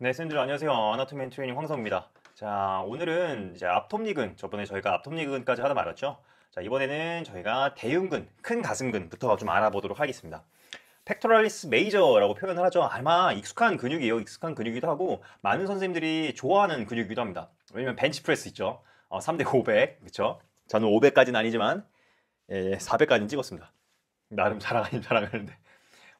네, 선생님들 안녕하세요. 아나토맨 트레이닝 황성입니다. 자, 오늘은 이제 앞톱니근, 저번에 저희가 앞톱니근까지 하다 말았죠. 자, 이번에는 저희가 대흉근, 큰 가슴근부터 좀 알아보도록 하겠습니다. 팩토럴리스 메이저라고 표현을 하죠. 아마 익숙한 근육이에요. 익숙한 근육이기도 하고 많은 선생님들이 좋아하는 근육이기도 합니다. 왜냐면 벤치프레스 있죠. 어, 3대 500, 그렇죠? 저는 500까지는 아니지만 예, 400까지는 예, 찍었습니다. 나름 자랑 아닌 자랑하는데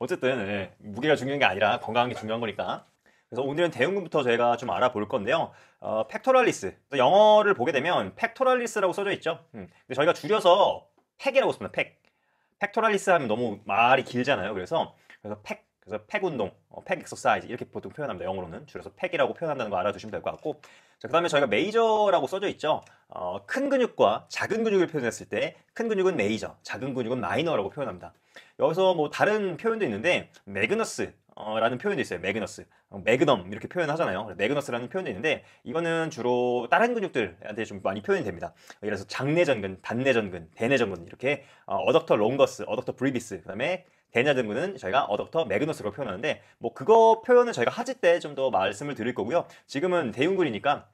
어쨌든 예, 무게가 중요한 게 아니라 건강한 게 중요한 거니까 그래서 오늘은 대응군부터 저희가 좀 알아볼 건데요. 어, 팩토럴리스. 영어를 보게 되면 팩토럴리스라고 써져 있죠. 음. 근데 저희가 줄여서 팩이라고 씁니다. 팩. 팩토럴리스 하면 너무 말이 길잖아요. 그래서 그래서 팩 그래서 팩 운동, 어, 팩 익서사이즈 이렇게 보통 표현합니다. 영어로는 줄여서 팩이라고 표현한다는 거 알아두시면 될 것 같고 그 다음에 저희가 메이저라고 써져 있죠. 어, 큰 근육과 작은 근육을 표현했을 때 큰 근육은 메이저, 작은 근육은 마이너라고 표현합니다. 여기서 뭐 다른 표현도 있는데 매그너스, 라는 표현도 있어요. 매그너스. 어, 매그넘 이렇게 표현하잖아요. 매그너스라는 표현이 있는데 이거는 주로 다른 근육들한테 좀 많이 표현이 됩니다. 예를 들어서 장내전근, 단내전근, 대내전근 이렇게 어, 어덕터 롱거스, 어덕터 브리비스 그다음에 대내전근은 저희가 어덕터 매그너스로 표현하는데 뭐 그거 표현은 저희가 하지 때 좀 더 말씀을 드릴 거고요. 지금은 대흉근이니까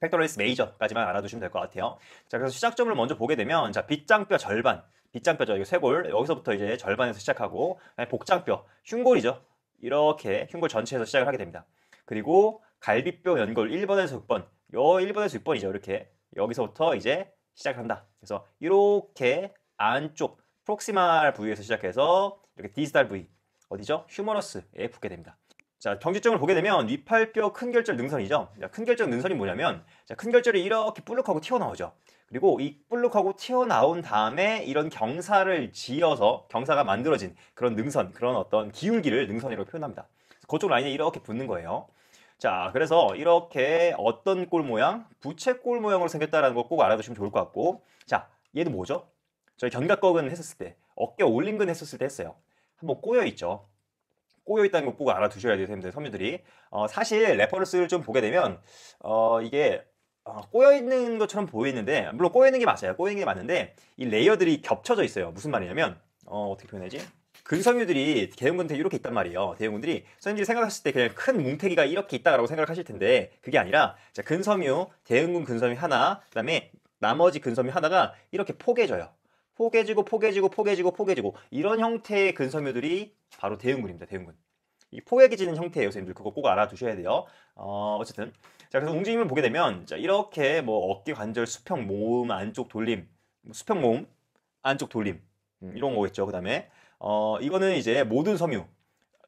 팩토리스 메이저까지만 알아두시면 될 것 같아요. 자, 그래서 시작점을 먼저 보게 되면 자, 빗장뼈 절반 빗장뼈죠. 이거 쇄골 여기서부터 이제 절반에서 시작하고 복장뼈 흉골이죠. 이렇게 흉골 전체에서 시작을 하게 됩니다. 그리고 갈비뼈 연골 1번에서 6번, 요 1번에서 6번이죠. 이렇게 여기서부터 이제 시작한다. 그래서 이렇게 안쪽 프록시말 부위에서 시작해서 이렇게 디지털 부위 어디죠? 휴머러스에 붙게 됩니다. 자, 경직증을 보게 되면 위팔뼈 큰결절 능선이죠. 큰결절 능선이 뭐냐면 큰결절이 이렇게 뿌룩하고 튀어나오죠. 그리고 이블록하고 튀어나온 다음에 이런 경사를 지어서 경사가 만들어진 그런 능선, 그런 어떤 기울기를 능선이라고 표현합니다. 그쪽 라인에 이렇게 붙는 거예요. 자, 그래서 이렇게 어떤 꼴 모양? 부채꼴 모양으로 생겼다라는 거 꼭 알아두시면 좋을 것 같고 자, 얘는 뭐죠? 저희 견갑거근 했었을 때, 어깨 올림근 했었을 때 했어요. 한번 꼬여있죠. 꼬여있다는 거꼭 알아두셔야 됩니다, 선배들이. 어, 사실 레퍼런스를 좀 보게 되면 어, 이게 어, 꼬여 있는 것처럼 보이는데 물론 꼬여 있는 게 맞아요. 꼬여 있는 게 맞는데 이 레이어들이 겹쳐져 있어요. 무슨 말이냐면 어, 어떻게 표현하지? 근섬유들이 대형근태 이렇게 있단 말이에요. 대형군들이 선생님들이 생각하실 때 그냥 큰 뭉태기가 이렇게 있다라고 생각하실 텐데 그게 아니라 자, 근섬유, 대형군 근섬유 하나, 그다음에 나머지 근섬유 하나가 이렇게 포개져요. 포개지고 포개지고 포개지고 포개지고 이런 형태의 근섬유들이 바로 대응군입니다. 대응군. 이포획이지는 형태예요, 선생님들. 그거 꼭 알아두셔야 돼요. 어, 어쨌든. 자, 그래서 움직임을 보게 되면, 자, 이렇게 뭐 어깨 관절 수평 모음, 안쪽 돌림, 뭐 수평 모음, 안쪽 돌림, 음, 이런 거겠죠. 그 다음에, 어, 이거는 이제 모든 섬유.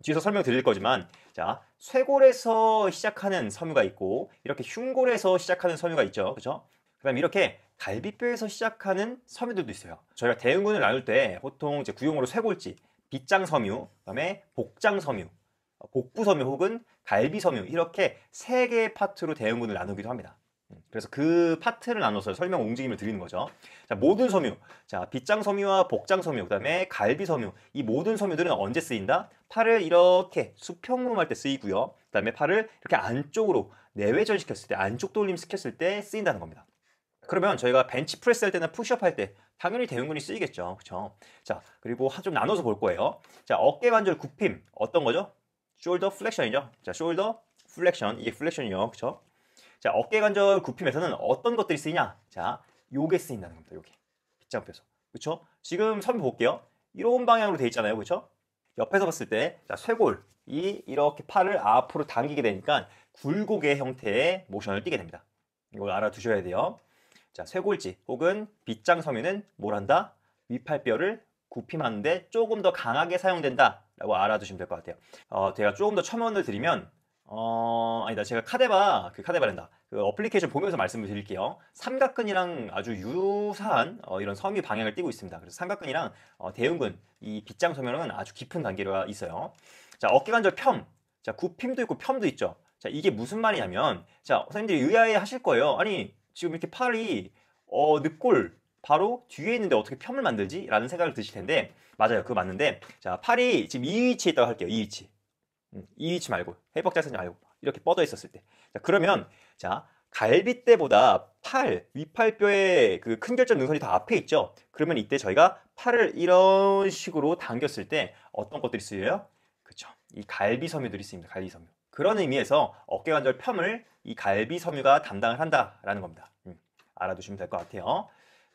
뒤에서 설명드릴 거지만, 자, 쇄골에서 시작하는 섬유가 있고, 이렇게 흉골에서 시작하는 섬유가 있죠. 그죠? 그다음 이렇게 갈비뼈에서 시작하는 섬유들도 있어요. 저희가 대응군을 나눌 때 보통 이제 구용으로 쇄골지, 빗장 섬유, 그 다음에 복장 섬유, 어, 복부 섬유 혹은 갈비 섬유 이렇게 세 개의 파트로 대응군을 나누기도 합니다. 음, 그래서 그 파트를 나눠서 설명 움직임을 드리는 거죠. 자, 모든 섬유, 자 빗장 섬유와 복장 섬유, 그다음에 갈비 섬유 이 모든 섬유들은 언제 쓰인다? 팔을 이렇게 수평으로 할때 쓰이고요. 그다음에 팔을 이렇게 안쪽으로 내외전 시켰을 때 안쪽 돌림 시켰을 때 쓰인다는 겁니다. 그러면 저희가 벤치 프레스 할 때나 푸시업 할 때 당연히 대응근이 쓰이겠죠. 그렇죠? 자, 그리고 좀 나눠서 볼 거예요. 자, 어깨 관절 굽힘 어떤 거죠? 숄더 플렉션이죠. 자, 숄더 플렉션. 이게 플렉션이요. 그쵸? 자, 어깨 관절 굽힘에서는 어떤 것들이 쓰이냐? 자, 요게 쓰인다는 겁니다. 요게. 빗장표서 그쵸? 지금 선 볼게요. 이런 방향으로 돼 있잖아요. 그쵸? 옆에서 봤을 때, 자, 쇄골이 이렇게 팔을 앞으로 당기게 되니까 굴곡의 형태의 모션을 띠게 됩니다. 이걸 알아두셔야 돼요. 자, 쇄골지 혹은 빗장 섬유는 뭘 한다? 위팔뼈를 굽힘하는데 조금 더 강하게 사용된다. 라고 알아두시면 될 것 같아요. 어, 제가 조금 더 첨언을 드리면, 어, 아니다. 제가 카데바, 그 카데바랜다. 그 어플리케이션 보면서 말씀을 드릴게요. 삼각근이랑 아주 유사한 어, 이런 섬유 방향을 띄고 있습니다. 그래서 삼각근이랑 어, 대흉근, 이 빗장 소면은 아주 깊은 관계가 있어요. 자, 어깨관절 편. 자, 굽힘도 있고 편도 있죠. 자, 이게 무슨 말이냐면, 자, 선생님들이 의아해 하실 거예요. 아니, 지금 이렇게 팔이, 어, 늑골, 바로 뒤에 있는데 어떻게 편을 만들지? 라는 생각을 드실 텐데, 맞아요. 그거 맞는데 자 팔이 지금 이 위치에 있다고 할게요. 이 위치. 음, 이 위치 말고 회복 자세 말고 이렇게 뻗어 있었을 때. 자, 그러면 자 갈비뼈보다 팔 위팔뼈의 그 큰결절 능선이 다 앞에 있죠. 그러면 이때 저희가 팔을 이런 식으로 당겼을 때 어떤 것들이 쓰여요? 그렇죠. 이 갈비 섬유들이 쓰입니다. 갈비 섬유. 그런 의미에서 어깨 관절 폄을 이 갈비 섬유가 담당을 한다라는 겁니다. 음, 알아두시면 될 것 같아요.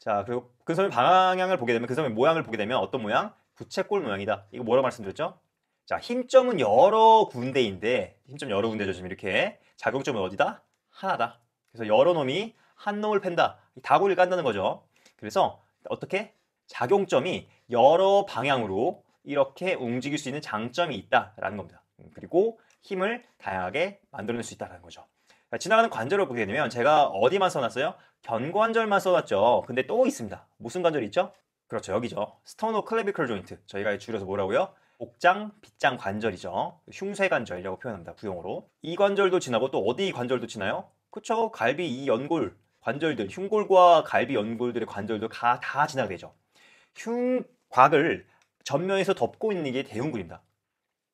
자 그리고 그 섬의 방향을 보게 되면 그 섬의 모양을 보게 되면 어떤 모양? 부채꼴 모양이다. 이거 뭐라고 말씀드렸죠? 자 힘점은 여러 군데인데 힘점 여러 군데죠 지금 이렇게 작용점은 어디다? 하나다. 그래서 여러 놈이 한 놈을 팬다. 다구리를 깐다는 거죠. 그래서 어떻게? 작용점이 여러 방향으로 이렇게 움직일 수 있는 장점이 있다라는 겁니다. 음, 그리고 힘을 다양하게 만들어낼 수 있다는 거죠. 그러니까 지나가는 관절을 보게 되면 제가 어디만 써놨어요? 견관절만 써놨죠. 근데 또 있습니다. 무슨 관절이 있죠? 그렇죠. 여기죠. 스터노 클레비클 조인트. 저희가 줄여서 뭐라고요? 옥장, 빗장 관절이죠. 흉쇄 관절이라고 표현합니다. 부용어로. 이 관절도 지나고 또 어디 관절도 지나요? 그쵸. 갈비 이 연골 관절들, 흉골과 갈비 연골들의 관절도 다, 다 지나게 되죠. 흉곽을 전면에서 덮고 있는 게 대흉근입니다.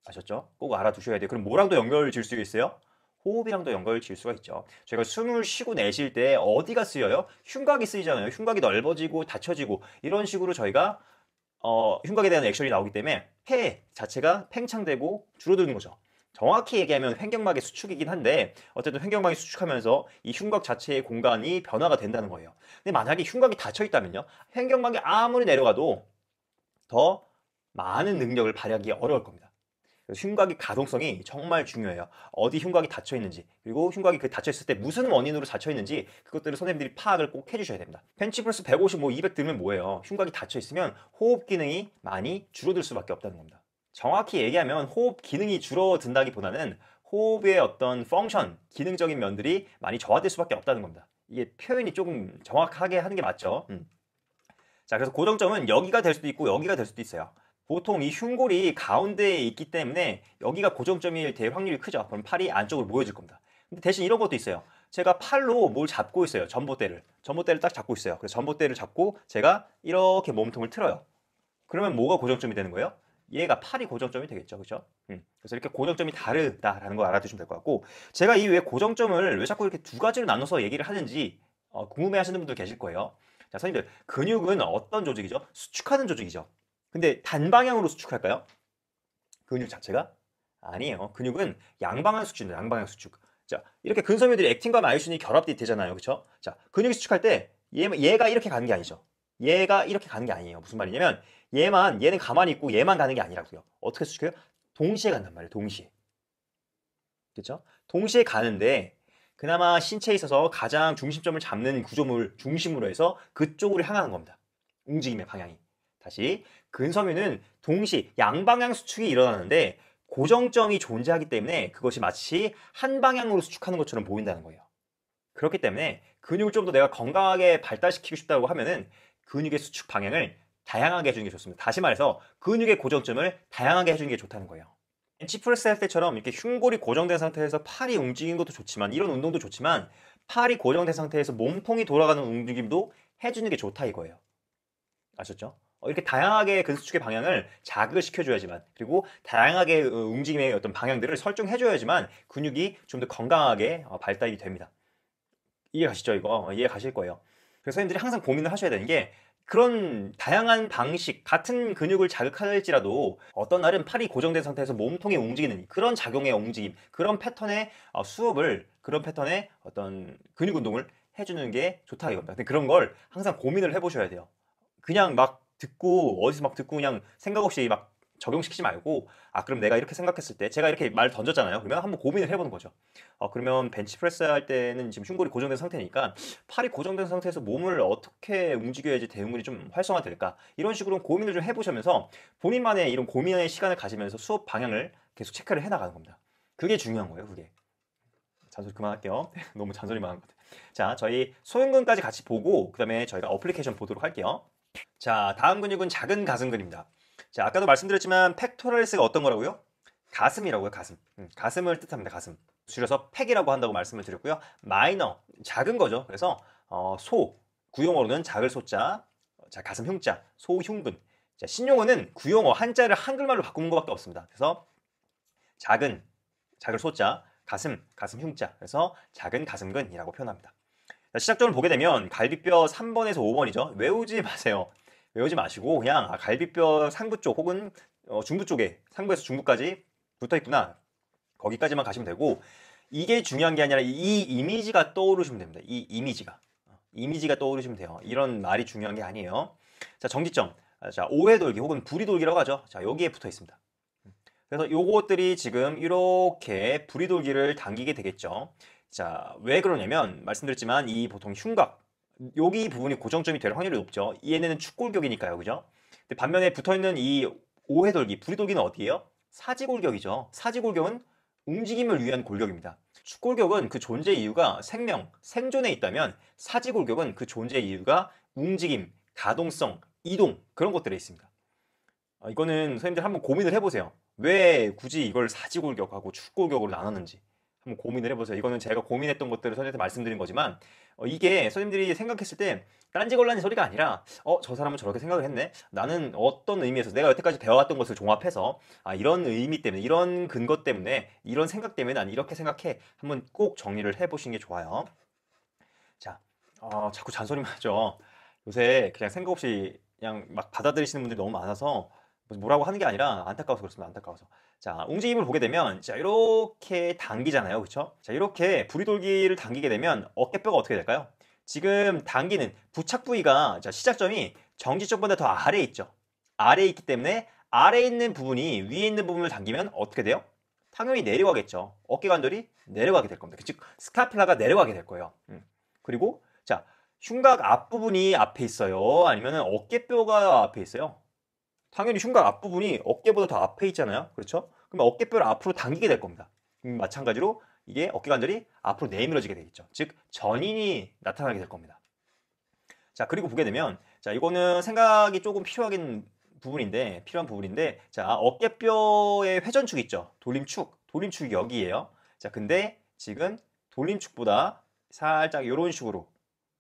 아셨죠? 꼭 알아두셔야 돼요. 그럼 뭐랑도 연결 질수 있어요? 호흡이랑도 연결 지을 수가 있죠. 저희가 숨을 쉬고 내쉴 때 어디가 쓰여요? 흉곽이 쓰이잖아요. 흉곽이 넓어지고 닫혀지고 이런 식으로 저희가 어, 흉곽에 대한 액션이 나오기 때문에 폐 자체가 팽창되고 줄어드는 거죠. 정확히 얘기하면 횡격막의 수축이긴 한데 어쨌든 횡격막이 수축하면서 이 흉곽 자체의 공간이 변화가 된다는 거예요. 근데 만약에 흉곽이 닫혀 있다면요. 횡격막이 아무리 내려가도 더 많은 능력을 발휘하기 어려울 겁니다. 흉곽의 가동성이 정말 중요해요. 어디 흉곽이 닫혀 있는지 그리고 흉곽이 그 닫혀 있을 때 무슨 원인으로 닫혀 있는지 그것들을 선생님들이 파악을 꼭 해주셔야 됩니다. 펜치 프러스 150, 뭐 200 들면 뭐예요? 흉곽이 닫혀 있으면 호흡 기능이 많이 줄어들 수밖에 없다는 겁니다. 정확히 얘기하면 호흡 기능이 줄어든다기보다는 호흡의 어떤 펑션, 기능적인 면들이 많이 저하될 수밖에 없다는 겁니다. 이게 표현이 조금 정확하게 하는 게 맞죠. 음. 자, 그래서 고정점은 여기가 될 수도 있고 여기가 될 수도 있어요. 보통 이 흉골이 가운데에 있기 때문에 여기가 고정점이 될 확률이 크죠. 그럼 팔이 안쪽으로 모여질 겁니다. 근데 대신 이런 것도 있어요. 제가 팔로 뭘 잡고 있어요. 전봇대를. 전봇대를 딱 잡고 있어요. 그래서 전봇대를 잡고 제가 이렇게 몸통을 틀어요. 그러면 뭐가 고정점이 되는 거예요? 얘가 팔이 고정점이 되겠죠. 그렇죠? 음. 그래서 이렇게 고정점이 다르다라는 걸 알아두시면 될 것 같고 제가 이 왜 고정점을 왜 자꾸 이렇게 두 가지로 나눠서 얘기를 하는지 어, 궁금해하시는 분들 계실 거예요. 자, 선생님들 근육은 어떤 조직이죠? 수축하는 조직이죠. 근데 단방향으로 수축할까요? 근육 자체가? 아니에요. 근육은 양방향 수축입니다. 양방향 수축. 자, 이렇게 근섬유들이 액틴과 마이오신이 결합돼 되잖아요. 그쵸 자, 근육이 수축할 때 얘, 얘가 이렇게 가는 게 아니죠. 얘가 이렇게 가는 게 아니에요. 무슨 말이냐면 얘만 얘는 가만히 있고 얘만 가는 게 아니라고요. 어떻게 수축해요? 동시에 간단 말이에요. 동시에. 그렇죠? 동시에 가는데 그나마 신체에 있어서 가장 중심점을 잡는 구조물 중심으로 해서 그쪽으로 향하는 겁니다. 움직임의 방향이. 다시 근섬유는 동시 양방향 수축이 일어나는데 고정점이 존재하기 때문에 그것이 마치 한 방향으로 수축하는 것처럼 보인다는 거예요. 그렇기 때문에 근육을 좀 더 내가 건강하게 발달시키고 싶다고 하면은 근육의 수축 방향을 다양하게 해주는 게 좋습니다. 다시 말해서 근육의 고정점을 다양하게 해주는 게 좋다는 거예요. 엔치 프레스 할 때처럼 이렇게 흉골이 고정된 상태에서 팔이 움직이는 것도 좋지만 이런 운동도 좋지만 팔이 고정된 상태에서 몸통이 돌아가는 움직임도 해주는 게 좋다 이거예요. 아셨죠? 어, 이렇게 다양하게 근수축의 방향을 자극을 시켜줘야지만 그리고 다양하게 어, 움직임의 어떤 방향들을 설정해줘야지만 근육이 좀 더 건강하게 어, 발달이 됩니다. 이해 가시죠? 이거 이해 가실 거예요. 그래서 선생님들이 항상 고민을 하셔야 되는 게 그런 다양한 방식, 같은 근육을 자극할지라도 어떤 날은 팔이 고정된 상태에서 몸통이 움직이는 그런 작용의 움직임, 그런 패턴의 수업을, 그런 패턴의 어떤 근육 운동을 해주는 게 좋다 이겁니다. 근데 그런 걸 항상 고민을 해보셔야 돼요. 그냥 막 듣고 어디서 막 듣고 그냥 생각 없이 막 적용시키지 말고 아 그럼 내가 이렇게 생각했을 때 제가 이렇게 말 던졌잖아요 그러면 한번 고민을 해보는 거죠 어 그러면 벤치프레스 할 때는 지금 흉골이 고정된 상태니까 팔이 고정된 상태에서 몸을 어떻게 움직여야지 대응물이좀 활성화될까 이런 식으로 고민을 좀 해보시면서 본인만의 이런 고민의 시간을 가지면서 수업 방향을 계속 체크를 해나가는 겁니다 그게 중요한 거예요 그게 잔소리 그만할게요 너무 잔소리만 한것 같아요 자 저희 소형근까지 같이 보고 그 다음에 저희가 어플리케이션 보도록 할게요 자, 다음 근육은 작은 가슴근입니다. 자, 아까도 말씀드렸지만 팩토럴스가 어떤 거라고요? 가슴이라고요, 가슴. 음, 가슴을 뜻합니다, 가슴. 줄여서 팩이라고 한다고 말씀을 드렸고요. 마이너, 작은 거죠. 그래서 어, 소, 구용어로는 작을 소자, 자 가슴 흉자, 소흉근. 자, 신용어는 구용어 한자를 한글말로 바꾸는 것밖에 없습니다. 그래서 작은, 작을 소자, 가슴, 가슴 흉자. 그래서 작은 가슴근이라고 표현합니다. 시작점을 보게 되면 갈비뼈 3번에서 5번이죠. 외우지 마세요. 외우지 마시고 그냥 아, 갈비뼈 상부 쪽 혹은 어, 중부 쪽에 상부에서 중부까지 붙어 있구나. 거기까지만 가시면 되고 이게 중요한 게 아니라 이 이미지가 떠오르시면 됩니다. 이 이미지가 이미지가 떠오르시면 돼요. 이런 말이 중요한 게 아니에요. 자 정지점 아, 자 오해돌기 혹은 부리돌기라고 하죠. 자 여기에 붙어 있습니다. 그래서 요것들이 지금 이렇게 부리돌기를 당기게 되겠죠. 자, 왜 그러냐면 말씀드렸지만 이 보통 흉곽 여기 부분이 고정점이 될 확률이 높죠. 얘네는 축골격이니까요. 그죠? 근데 반면에 붙어 있는 이 오해돌기, 부리돌기는 어디예요? 사지골격이죠. 사지골격은 움직임을 위한 골격입니다. 축골격은 그 존재 이유가 생명, 생존에 있다면 사지골격은 그 존재 이유가 움직임, 가동성, 이동 그런 것들에 있습니다. 아, 이거는 선생님들 한번 고민을 해보세요. 왜 굳이 이걸 사지골격하고 축골격으로 나눴는지. 한번 고민을 해보세요. 이거는 제가 고민했던 것들을 선생님한테 말씀드린 거지만 어, 이게 선생님들이 생각했을 때딴지걸란는 소리가 아니라 어 저 사람은 저렇게 생각을 했네. 나는 어떤 의미에서 내가 여태까지 배워왔던 것을 종합해서 아 이런 의미 때문에 이런 근거 때문에 이런 생각 때문에 난 이렇게 생각해. 한번 꼭 정리를 해보시는 게 좋아요. 자, 어, 자꾸 잔소리만 하죠. 요새 그냥 생각 없이 그냥 막 받아들이시는 분들이 너무 많아서 뭐라고 하는 게 아니라 안타까워서 그렇습니다. 안타까워서. 자, 움직임을 보게 되면 자, 이렇게 당기잖아요. 그렇죠? 자, 이렇게 부리돌기를 당기게 되면 어깨뼈가 어떻게 될까요? 지금 당기는 부착 부위가 자, 시작점이 정지 쪽보다 더 아래에 있죠. 아래에 있기 때문에 아래에 있는 부분이 위에 있는 부분을 당기면 어떻게 돼요? 당연히 내려가겠죠. 어깨 관절이 내려가게 될 겁니다. 그 즉 스카필라가 내려가게 될 거예요. 음. 그리고 자, 흉곽 앞부분이 앞에 있어요. 아니면 어깨뼈가 앞에 있어요. 당연히 흉곽 앞부분이 어깨보다 더 앞에 있잖아요. 그렇죠? 그럼 어깨뼈를 앞으로 당기게 될 겁니다. 음, 마찬가지로 이게 어깨관절이 앞으로 내밀어지게 되겠죠. 즉 전인이 나타나게 될 겁니다. 자 그리고 보게 되면 자 이거는 생각이 조금 필요하긴 부분인데 필요한 부분인데 자 아, 어깨뼈의 회전축 있죠. 돌림축 돌림축이 여기에요. 자 근데 지금 돌림축보다 살짝 이런 식으로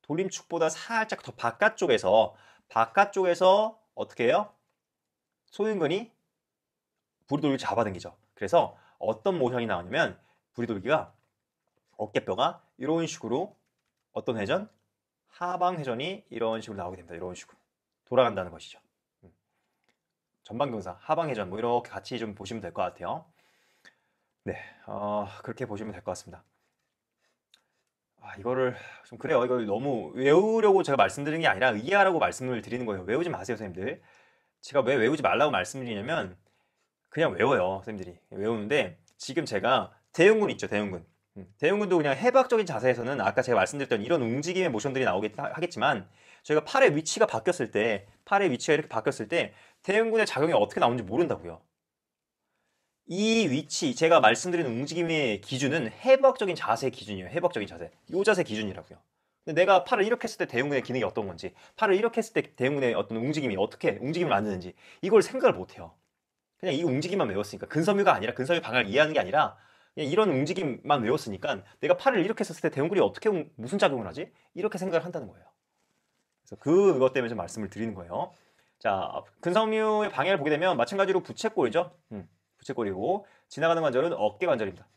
돌림축보다 살짝 더 바깥쪽에서 바깥쪽에서 어떻게 해요? 소윤근이 부리돌기 잡아당기죠. 그래서 어떤 모션이 나오냐면 부리돌기가 어깨뼈가 이런 식으로 어떤 회전? 하방 회전이 이런 식으로 나오게 됩니다. 이런 식으로 돌아간다는 것이죠. 음. 전방경사, 하방회전 뭐 이렇게 같이 좀 보시면 될 것 같아요. 네, 어, 그렇게 보시면 될 것 같습니다. 아, 이거를 좀 그래요. 이걸 너무 외우려고 제가 말씀드리는 게 아니라 이해하라고 말씀을 드리는 거예요. 외우지 마세요, 선생님들. 제가 왜 외우지 말라고 말씀드리냐면 그냥 외워요 선생님들이 외우는데 지금 제가 대형군 있죠 대형군 음, 대형군도 그냥 해박적인 자세에서는 아까 제가 말씀드렸던 이런 움직임의 모션들이 나오겠 하겠지만 저희가 팔의 위치가 바뀌었을 때 팔의 위치가 이렇게 바뀌었을 때 대형군의 작용이 어떻게 나오는지 모른다고요 이 위치 제가 말씀드린 움직임의 기준은 해박적인 자세 기준이에요 해박적인 자세 이 자세 기준이라고요 내가 팔을 이렇게 했을 때대응근의 기능이 어떤 건지 팔을 이렇게 했을 때대응근의 어떤 움직임이 어떻게 움직임을 만드는지 이걸 생각을 못해요 그냥 이 움직임만 외웠으니까 근섬유가 아니라 근섬유 방향을 이해하는 게 아니라 그냥 이런 움직임만 외웠으니까 내가 팔을 이렇게 했을 때대응근이 어떻게 무슨 작용을 하지? 이렇게 생각을 한다는 거예요 그래서 그것 때문에 좀 말씀을 드리는 거예요 자 근섬유의 방향을 보게 되면 마찬가지로 부채꼴이죠 음, 부채꼴이고 지나가는 관절은 어깨 관절입니다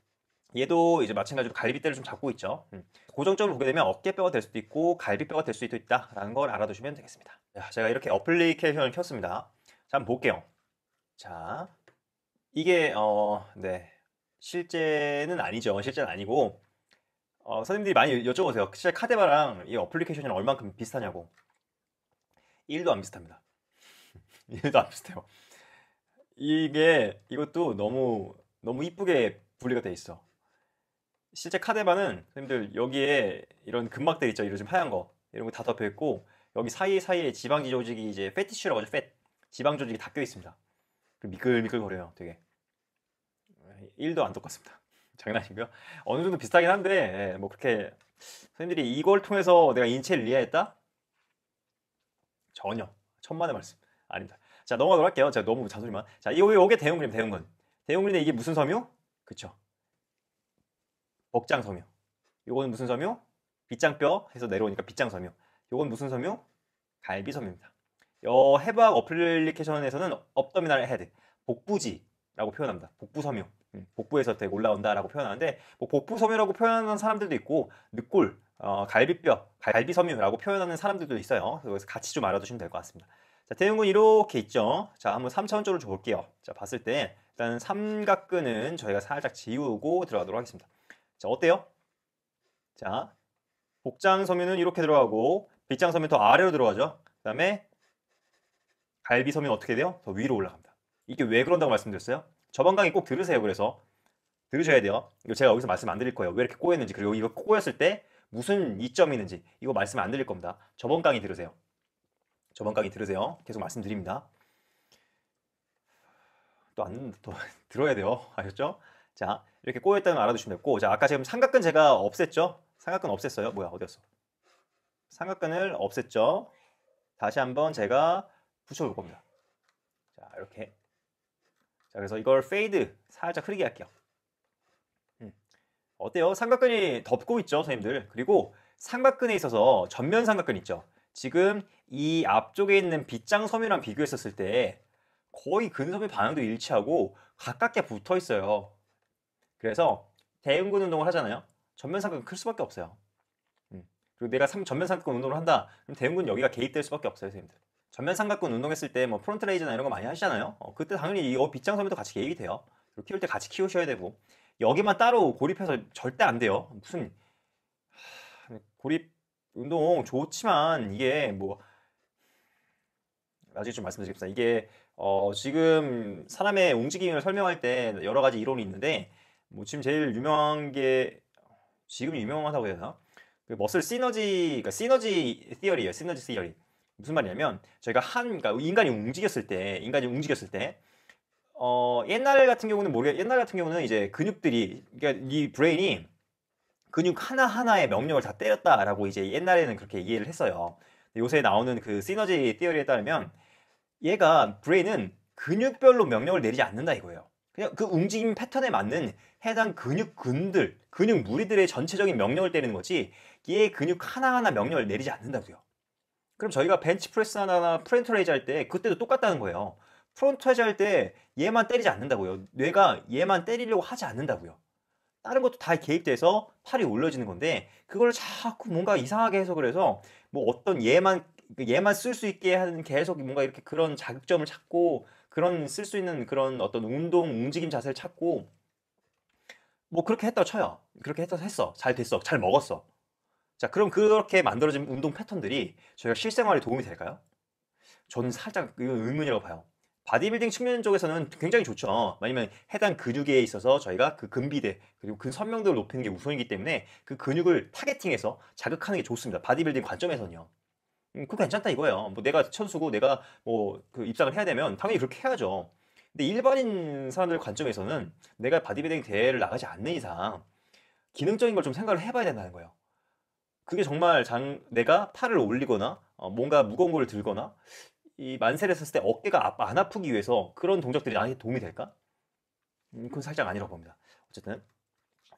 얘도 이제 마찬가지로 갈비뼈를 좀 잡고 있죠. 음. 고정점을 보게 되면 어깨뼈가 될 수도 있고 갈비뼈가 될 수도 있다라는 걸 알아두시면 되겠습니다. 자, 제가 이렇게 어플리케이션을 켰습니다. 자, 한번 볼게요. 자, 이게 어, 네, 실제는 아니죠. 실제는 아니고 어, 선생님들이 많이 여쭤보세요. 실제 카데바랑 이 어플리케이션이랑 얼만큼 비슷하냐고. 1도 안 비슷합니다. 1도 안 비슷해요. 이게 이것도 너무 너무 이쁘게 분리가 돼 있어. 실제 카데바는 선생님들 여기에 이런 근막들 있죠. 이런 좀 하얀 거 이런 거 다 덮여 있고 여기 사이 사이에 지방 지 조직이 이제 패티슈라고 하죠. 팻 지방 조직이 다껴 있습니다. 미끌미끌 거려요. 되게 1도 안 똑같습니다. 장난 아니고요. 어느 정도 비슷하긴 한데 예, 뭐 그렇게 선생님들이 이걸 통해서 내가 인체를 이해했다? 전혀 천만의 말씀 아닙니다. 자 넘어가도록 할게요. 제가 너무 잔소리만. 자이 요게 대웅림 대웅근. 대웅림에 이게 무슨 섬유? 그쵸. 벅장 섬유. 요거는 무슨 섬유? 빗장뼈 해서 내려오니까 빗장 섬유. 요건 무슨 섬유? 갈비 섬유입니다. 요 어, 해박 어플리케이션에서는 업더미널 헤드, 복부지라고 표현합니다. 복부 섬유. 음, 복부에서 되게 올라온다라고 표현하는데 뭐 복부 섬유라고 표현하는 사람들도 있고 늑골, 어, 갈비뼈, 갈비 섬유라고 표현하는 사람들도 있어요. 그래서 같이 좀 알아두시면 될 것 같습니다. 자, 대응은 이렇게 있죠. 자, 한번 3차원적으로 줘 볼게요. 자, 봤을 때 일단 삼각근은 저희가 살짝 지우고 들어가도록 하겠습니다. 자, 어때요? 자, 복장 섬유는 이렇게 들어가고 빗장 섬유 더 아래로 들어가죠. 그 다음에 갈비 섬유 어떻게 돼요? 더 위로 올라갑니다. 이게 왜 그런다고 말씀드렸어요? 저번 강의 꼭 들으세요. 그래서 들으셔야 돼요. 이거 제가 여기서 말씀 안 드릴 거예요. 왜 이렇게 꼬였는지 그리고 이거 꼬였을 때 무슨 이점이 있는지 이거 말씀 안 드릴 겁니다. 저번 강의 들으세요. 저번 강의 들으세요. 계속 말씀드립니다. 또안또 들어야 돼요. 아셨죠? 자, 이렇게 꼬였다는 걸 알아두시면 됐고 자, 아까 지금 삼각근 제가 없앴죠? 삼각근 없앴어요. 뭐야, 어디였어? 삼각근을 없앴죠? 다시 한번 제가 붙여볼 겁니다. 자, 이렇게. 자, 그래서 이걸 페이드 살짝 흐리게 할게요. 음. 어때요? 삼각근이 덮고 있죠, 선생님들. 그리고 삼각근에 있어서 전면 삼각근 있죠? 지금 이 앞쪽에 있는 빗장 섬유랑 비교했었을 때 거의 근섬유 방향도 일치하고 가깝게 붙어 있어요. 그래서 대응군 운동을 하잖아요. 전면 상근은클 수밖에 없어요. 음. 그리고 내가 전면 상군 운동을 한다. 그럼 대응군 여기가 개입될 수밖에 없어요, 선생님들. 전면 상각군 운동했을 때 뭐 프론트 레이즈나 이런 거 많이 하시잖아요. 어, 그때 당연히 이거 어, 빗장 섬에도 같이 개입이 돼요. 그리고 키울 때 같이 키우셔야 되고 여기만 따로 고립해서 절대 안 돼요. 무슨 하... 고립 운동 좋지만 이게 뭐 나중에 좀 말씀드리겠습니다. 이게 어, 지금 사람의 움직임을 설명할 때 여러 가지 이론이 있는데 뭐 지금 제일 유명한 게 지금 유명하다고 해야 되나? 그 머슬 시너지 그러니까 시너지 시어리예요. 시너지 시어리. 무슨 말이냐면 저희가 한 그러니까 인간이 움직였을 때 인간이 움직였을 때 어, 옛날 같은 경우는 모르겠 옛날 같은 경우는 이제 근육들이 그러니까 이 브레인이 근육 하나하나의 명령을 다 때렸다라고 이제 옛날에는 그렇게 이해를 했어요. 요새 나오는 그 시너지 띠어리에 따르면 얘가 브레인은 근육별로 명령을 내리지 않는다 이거예요. 그냥 그 움직임 패턴에 맞는 해당 근육근들, 근육 무리들의 전체적인 명령을 때리는 거지 얘 근육 하나하나 명령을 내리지 않는다고요. 그럼 저희가 벤치프레스 하나나 프렌트 레이즈 할 때 그때도 똑같다는 거예요. 프론트 레이즈 할 때 얘만 때리지 않는다고요. 뇌가 얘만 때리려고 하지 않는다고요. 다른 것도 다 개입돼서 팔이 올려지는 건데 그걸 자꾸 뭔가 이상하게 해석을 해서 뭐 어떤 얘만 그 얘만 쓸 수 있게 하는 계속 뭔가 이렇게 그런 자극점을 찾고 그런 쓸 수 있는 그런 어떤 운동 움직임 자세를 찾고 뭐 그렇게 했다 쳐요. 그렇게 했다 했어. 잘 됐어. 잘 먹었어. 자, 그럼 그렇게 만들어진 운동 패턴들이 저희가 실생활에 도움이 될까요? 저는 살짝 그 의문이라고 봐요. 바디빌딩 측면 쪽에서는 굉장히 좋죠. 왜냐면 해당 근육에 있어서 저희가 그 근비대 그리고 근 그 선명도를 높이는 게 우선이기 때문에 그 근육을 타겟팅해서 자극하는 게 좋습니다. 바디빌딩 관점에서는요. 음, 그거 괜찮다 이거예요. 뭐 내가 천수고 내가 뭐 그 입상을 해야 되면 당연히 그렇게 해야죠. 근데 일반인 사람들 관점에서는 내가 바디빌딩 대회를 나가지 않는 이상 기능적인 걸 좀 생각을 해봐야 된다는 거예요. 그게 정말 장, 내가 팔을 올리거나 어, 뭔가 무거운 걸 들거나 이 만세를 했을 때 어깨가 아, 안 아프기 위해서 그런 동작들이 나한테 도움이 될까? 음, 그건 살짝 아니라고 봅니다. 어쨌든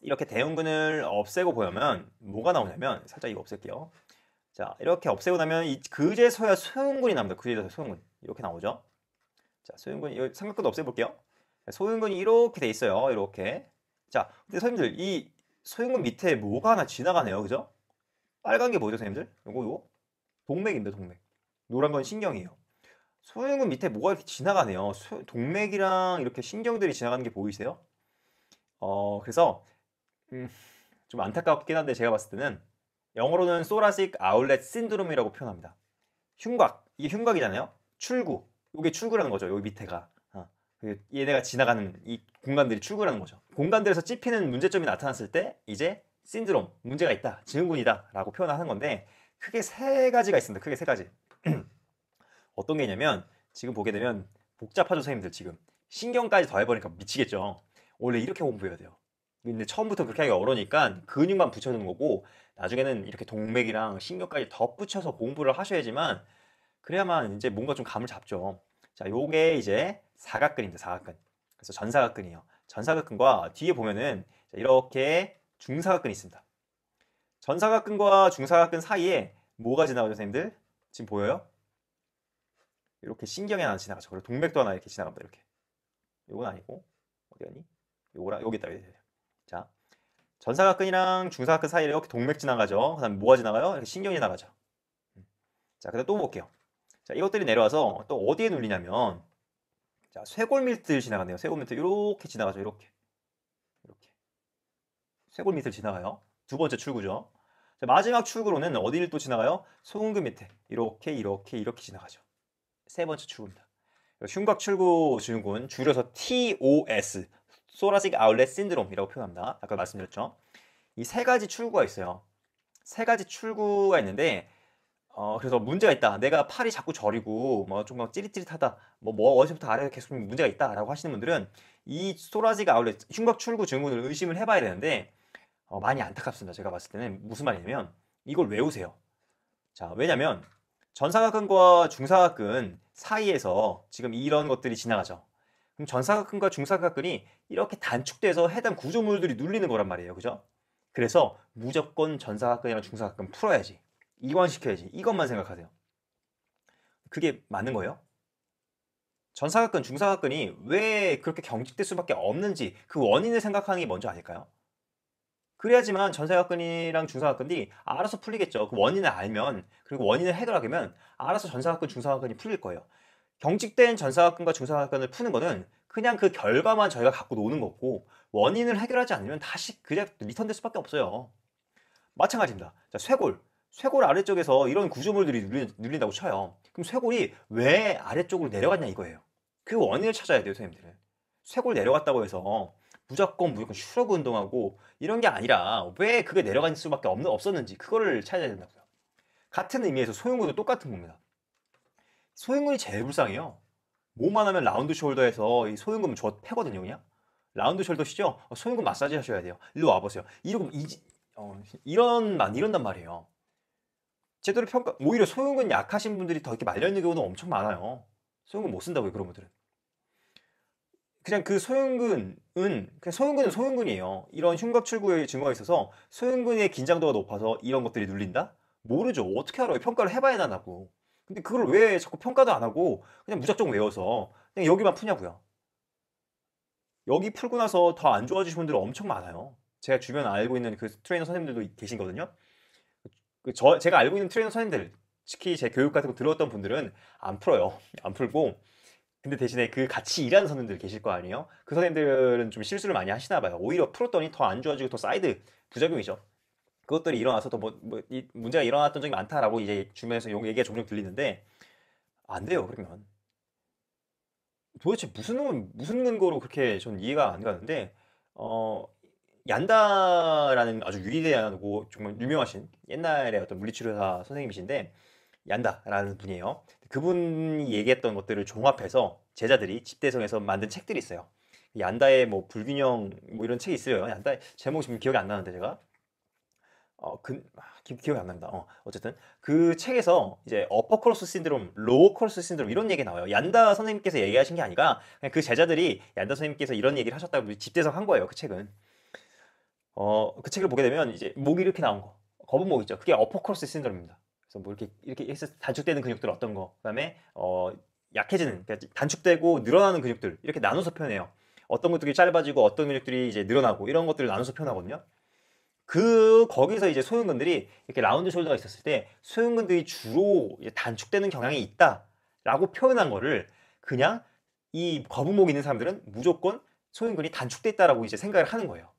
이렇게 대형근을 없애고 보면 뭐가 나오냐면 살짝 이거 없앨게요. 자 이렇게 없애고 나면 이, 그제서야 소형군이 나옵니다. 그제서야 소형군 이렇게 나오죠. 자 소형군 이 삼각형도 없애볼게요. 소형군이 이렇게 돼 있어요. 이렇게 자 근데 선생님들 이 소형군 밑에 뭐가 하나 지나가네요. 그죠? 빨간 게 뭐죠 선생님들? 요거 요거 동맥입니다. 동맥 노란 건 신경이에요. 소형군 밑에 뭐가 이렇게 지나가네요. 소, 동맥이랑 이렇게 신경들이 지나가는 게 보이세요? 어 그래서 음, 좀 안타깝긴 한데 제가 봤을 때는 영어로는 소라식 아울렛 신드롬이라고 표현합니다. 흉곽, 이게 흉곽이잖아요. 출구, 이게 출구라는 거죠. 여기 밑에가. 어. 그 얘네가 지나가는 이 공간들이 출구라는 거죠. 공간들에서 찝히는 문제점이 나타났을 때 이제 신드롬, 문제가 있다, 증후군이다 라고 표현하는 건데 크게 세 가지가 있습니다. 크게 세 가지. 어떤 게 있냐면 지금 보게 되면 복잡하죠 선생님들 지금 신경까지 더해버리니까 미치겠죠 원래 이렇게 공부해야 돼요 근데 처음부터 그렇게 하기가 어려니까 우 근육만 붙여주는 거고 나중에는 이렇게 동맥이랑 신경까지 덧붙여서 공부를 하셔야지만 그래야만 이제 뭔가 좀 감을 잡죠. 자, 요게 이제 사각근입니다. 사각근. 그래서 전사각근이에요. 전사각근과 뒤에 보면은 이렇게 중사각근이 있습니다. 전사각근과 중사각근 사이에 뭐가 지나가죠, 선생님들? 지금 보여요? 이렇게 신경이 하나 지나가죠. 그리고 동맥도 하나 이렇게 지나갑니다. 이렇게. 요건 아니고 어디 갔니? 요거랑 여기 있다. 전사각근이랑 중사각근 사이를 이렇게 동맥 지나가죠. 그 다음에 뭐가 지나가요? 이렇게 신경이 지나가죠. 음. 자, 그 다음 에또 볼게요. 자, 이것들이 내려와서 또 어디에 눌리냐면, 자, 쇄골밀들 지나가네요. 쇄골밀들 이렇게 지나가죠. 이렇게. 이렇게. 쇄골 밑을 지나가요. 두 번째 출구죠. 자, 마지막 출구로는 어디를 또 지나가요? 소음근 밑에. 이렇게, 이렇게, 이렇게 지나가죠. 세 번째 출구입니다. 흉곽 출구 증후군, 줄여서 TOS, 소라식 아울렛 신드롬이라고 표현합니다. 아까 말씀드렸죠. 이 세 가지 출구가 있어요. 세 가지 출구가 있는데 어, 그래서 문제가 있다. 내가 팔이 자꾸 저리고 뭐 조금 찌릿찌릿하다. 뭐, 뭐 어제부터 아래가 계속 문제가 있다라고 하시는 분들은 이소라지 아울렛 흉곽 출구 증후군을 의심을 해봐야 되는데 어, 많이 안타깝습니다. 제가 봤을 때는 무슨 말이냐면 이걸 외우세요. 자 왜냐면 전사각근과 중사각근 사이에서 지금 이런 것들이 지나가죠. 그럼 전사각근과 중사각근이 이렇게 단축돼서 해당 구조물들이 눌리는 거란 말이에요. 그죠? 그래서 무조건 전사각근이랑 중사각근 풀어야지. 이관시켜야지 이것만 생각하세요. 그게 맞는 거예요? 전사각근, 중사각근이 왜 그렇게 경직될 수밖에 없는지 그 원인을 생각하는 게 먼저 아닐까요? 그래야지만 전사각근이랑 중사각근이 알아서 풀리겠죠. 그 원인을 알면 그리고 원인을 해결하면 게되 알아서 전사각근, 중사각근이 풀릴 거예요. 경직된 전사학군과 중사학군을 푸는 거는 그냥 그 결과만 저희가 갖고 노는 거고 원인을 해결하지 않으면 다시 그냥 리턴될 수밖에 없어요. 마찬가지입니다. 자, 쇄골. 쇄골 아래쪽에서 이런 구조물들이 눌린, 다고 쳐요. 그럼 쇄골이 왜 아래쪽으로 내려갔냐 이거예요. 그 원인을 찾아야 돼요, 선생님들은. 쇄골 내려갔다고 해서 무조건 무조건 슈로그 운동하고 이런 게 아니라 왜 그게 내려간 수밖에 없는, 없었는지 그거를 찾아야 된다고요. 같은 의미에서 소형구도 똑같은 겁니다. 소형근이 제일 불쌍해요. 뭐만 하면 라운드 숄더에서 소형근 뭐 저 패거든요, 그냥. 라운드 숄더시죠? 어, 소형근 마사지 하셔야 돼요. 일로 와보세요. 이러고 이, 어, 이런 만 이런단 말이에요. 제대로 평가 오히려 소형근 약하신 분들이 더 이렇게 말려 있는 경우도 엄청 많아요. 소형근 못 쓴다고요, 그런 분들은. 그냥 그 소형근은 그냥 소형근은 소형근이에요. 이런 흉곽 출구의 증거가 있어서 소형근의 긴장도가 높아서 이런 것들이 눌린다? 모르죠. 어떻게 알아요? 평가를 해봐야 하나고. 근데 그걸 왜 자꾸 평가도 안 하고 그냥 무작정 외워서 그냥 여기만 푸냐고요. 여기 풀고 나서 더 안 좋아지신 분들 엄청 많아요. 제가 주변 알고 있는 그 트레이너 선생님들도 계신거든요그 저, 제가 알고 있는 트레이너 선생님들, 특히 제 교육 같은 거들었던 분들은 안 풀어요. 안 풀고. 근데 대신에 그 같이 일하는 선생님들 계실 거 아니에요? 그 선생님들은 좀 실수를 많이 하시나 봐요. 오히려 풀었더니 더 안 좋아지고 더 사이드 부작용이죠. 그것들이 일어나서 또뭐 뭐, 이 문제가 일어났던 적이 많다라고 이제 주변에서 얘기가 종종 들리는데 안 돼요 그러면 도대체 무슨 무슨 근거로 그렇게 전 이해가 안 가는데 어 얀다라는 아주 유일하고 정말 유명하신 옛날에 어떤 물리치료사 선생님이신데 얀다라는 분이에요. 그분이 얘기했던 것들을 종합해서 제자들이 집대성에서 만든 책들이 있어요. 얀다의 뭐 불균형 뭐 이런 책이 있어요. 얀다 제목 이 지금 기억이 안 나는데 제가 어, 그, 기, 기억이 안 납니다. 어, 어쨌든 그 책에서 이제 어퍼 크로스 신드롬, 로어 크로스 신드롬 이런 얘기 나와요. 얀다 선생님께서 얘기하신 게 아니라 그냥 그 제자들이 얀다 선생님께서 이런 얘기를 하셨다고 집대성한 거예요. 그 책은. 어, 그 책을 보게 되면 이제 목이 이렇게 나온 거. 거북목 있죠. 그게 어퍼 크로스 신드롬입니다. 그래서 뭐 이렇게 이렇게 해서 단축되는 근육들 어떤 거. 그다음에 어, 약해지는 그러니까 단축되고 늘어나는 근육들 이렇게 나눠서 표현해요. 어떤 것들이 짧아지고 어떤 근육들이 이제 늘어나고 이런 것들을 나눠서 표현하거든요. 그 거기서 이제 소형근들이 이렇게 라운드 숄더가 있었을 때 소형근들이 주로 단축되는 경향이 있다라고 표현한 거를 그냥 이 거북목 있는 사람들은 무조건 소형근이 단축돼 있다라고 이제 생각을 하는 거예요.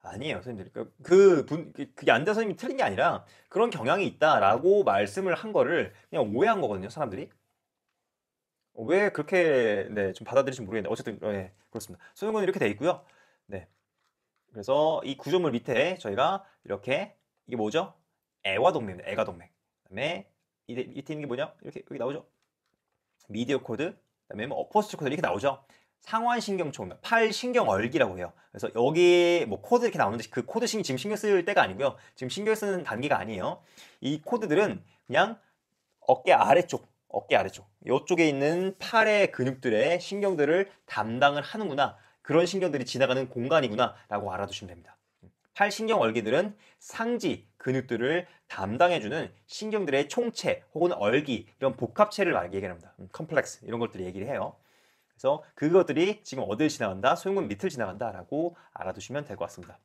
아니에요, 선생님들. 그, 그 분, 그, 그게 안대 선생님이 틀린 게 아니라 그런 경향이 있다라고 말씀을 한 거를 그냥 오해한 거거든요, 사람들이. 왜 그렇게 네, 좀 받아들이신지 모르겠는데 어쨌든 네, 그렇습니다. 소형근은 이렇게 돼 있고요. 네. 그래서 이 구조물 밑에 저희가 이렇게 이게 뭐죠? 애와 동맥입니다. 애가 동맥. 그다음에 이 밑에 있는 게 뭐냐? 이렇게 여기 나오죠? 미디어 코드, 그다음에 뭐 어퍼스트 코드 이렇게 나오죠. 상완신경총, 그러니까 팔신경얼기라고 해요. 그래서 여기 뭐 코드 이렇게 나오는데 그 코드신 지금 신경 쓸 때가 아니고요. 지금 신경 쓰는 단계가 아니에요. 이 코드들은 그냥 어깨 아래쪽, 어깨 아래쪽, 이쪽에 있는 팔의 근육들의 신경들을 담당을 하는구나. 그런 신경들이 지나가는 공간이구나라고 알아두시면 됩니다. 팔신경 얼기들은 상지 근육들을 담당해주는 신경들의 총체 혹은 얼기 이런 복합체를 얘기합니다. 컴플렉스 음, 이런 것들을 얘기를 해요. 그래서 그것들이 지금 어딜 지나간다, 소형근 밑을 지나간다라고 알아두시면 될 것 같습니다.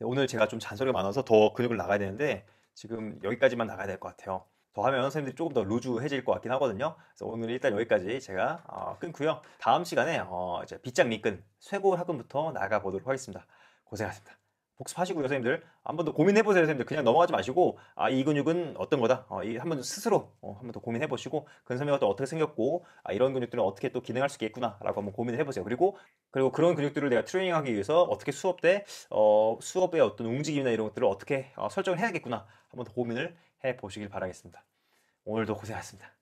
네, 오늘 제가 좀 잔소리가 많아서 더 근육을 나가야 되는데 지금 여기까지만 나가야 될 것 같아요. 더 하면 선생님들이 조금 더 루즈해질 것 같긴 하거든요. 그래서 오늘 일단 여기까지 제가 어, 끊고요. 다음 시간에 어, 이제 빗장 미끈 쇄골 학근부터 나가보도록 하겠습니다. 고생하셨습니다. 복습하시고요, 선생님들. 한 번 더 고민해보세요, 선생님들. 그냥 넘어가지 마시고, 아, 이 근육은 어떤 거다. 어, 이, 한번 스스로, 어, 한번 더 고민해보시고, 근섬유가 또 어떻게 생겼고, 아, 이런 근육들은 어떻게 또 기능할 수 있겠구나. 라고 한번 고민해보세요. 그리고, 그리고 그런 근육들을 내가 트레이닝하기 위해서 어떻게 수업 때, 어, 수업의 어떤 움직임이나 이런 것들을 어떻게 어, 설정을 해야겠구나. 한 번 더 고민을 해 보시길 바라겠습니다. 오늘도 고생하셨습니다.